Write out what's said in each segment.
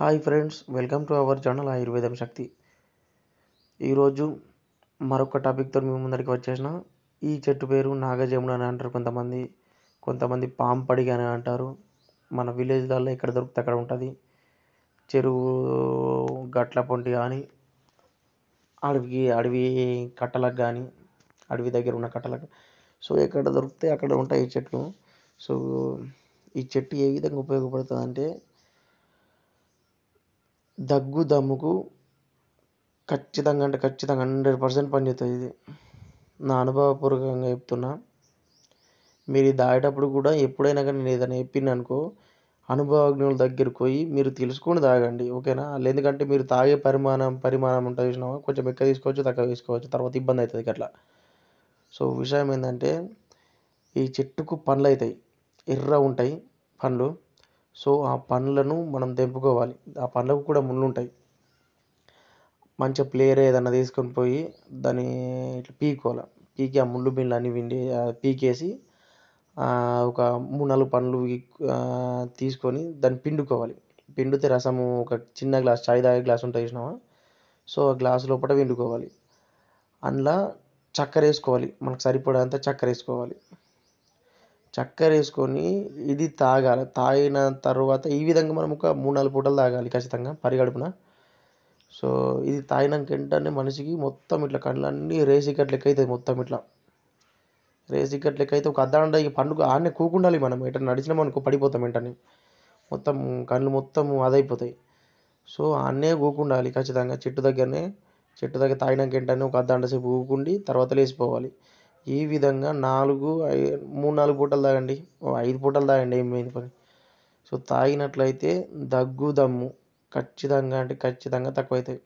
hi friends welcome to our channel Ayurvedam Shakti ఈరోజు మరొక టాపిక్తో మీ ముందరికి వచ్చేసిన ఈ చెట్టు పేరు నాగజముడు అని అంటారు కొంతమంది కొంతమంది పాంపడి అని అంటారు మన విలేజ్లలో ఎక్కడ దొరికితే అక్కడ ఉంటుంది చెరువు గట్ల పొంటి కానీ అడవికి అడవి కట్టలకు కానీ అడవి దగ్గర ఉన్న కట్టలకు సో ఎక్కడ దొరికితే అక్కడ ఉంటాయి ఈ చెట్లు సో ఈ చెట్టు ఏ విధంగా ఉపయోగపడుతుంది అంటే దగ్గు దమ్ముకు ఖచ్చితంగా అంటే ఖచ్చితంగా హండ్రెడ్ పర్సెంట్ పనిచేస్తుంది ఇది నా అనుభవపూర్వకంగా చెప్తున్నా మీరు తాగేటప్పుడు కూడా ఎప్పుడైనా కానీ నేను ఏదైనా చెప్పిననుకో అనుకో అనుభవజ్ఞుల దగ్గరకు పోయి మీరు తెలుసుకొని తాగండి ఓకేనా ఎందుకంటే మీరు తాగే పరిమాణం పరిమాణం ఉంటుంది చూసినా కొంచెం ఎక్కువ తీసుకోవచ్చు తక్కువ తీసుకోవచ్చు తర్వాత ఇబ్బంది అవుతుంది అట్లా సో విషయం ఏంటంటే ఈ చెట్టుకు పండ్లు అవుతాయి ఎర్ర ఉంటాయి పండ్లు సో ఆ పండ్లను మనం తెంపుకోవాలి ఆ పండ్లకు కూడా ముళ్ళు ఉంటాయి మంచిగా ప్లేయర్ ఏదైనా తీసుకొని పోయి దాన్ని ఇట్లా పీక్కోవాలి పీకి ఆ ముళ్ళు గిళ్ళు అన్ని విండి పీకేసి ఒక మూడు నాలుగు పండ్లు తీసుకొని దాన్ని పిండుకోవాలి పిండితే రసము ఒక చిన్న గ్లాస్ చాయ్ తాగే గ్లాస్ ఉంటాయి చూసినావా సో ఆ గ్లాస్ లోపల పిండుకోవాలి అందులో చక్కెర వేసుకోవాలి మనకు సరిపడేంత చక్కెర వేసుకోవాలి చక్కెర వేసుకొని ఇది తాగాలి తాగిన తర్వాత ఈ విధంగా మనం ఒక మూడు నాలుగు పూటలు తాగాలి ఖచ్చితంగా పరిగడుపున సో ఇది తాగినాక ఏంటంటే మనిషికి మొత్తం ఇట్లా కళ్ళన్నీ రేస్ టికెట్ లెక్క అవుతుంది మొత్తం ఇట్లా రేసి టికెట్ లెక్క అయితే ఒక అర్ధగంట ఈ పండుగ ఆడనే కూకుండాలి మనం ఎట్లా నడిచినాం అనుకో పడిపోతాం వెంటనే మొత్తం కళ్ళు మొత్తం అదైపోతాయి సో ఆడనే కూకుండాలి ఖచ్చితంగా చెట్టు దగ్గరనే చెట్టు దగ్గర తాగినాక వెంటనే ఒక అర్ధగంట సేపు ఊకుండి తర్వాత లేచిపోవాలి ఈ విధంగా నాలుగు మూడు నాలుగు పూటలు తాగండి ఓ ఐదు పూటలు తాగండి ఏం మెయిన్ పని సో తాగినట్లయితే దగ్గు దమ్ము ఖచ్చితంగా అంటే ఖచ్చితంగా తక్కువవుతాయి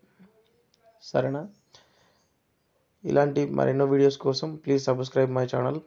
సరేనా ఇలాంటి మరెన్నో వీడియోస్ కోసం ప్లీజ్ సబ్స్క్రైబ్ మై ఛానల్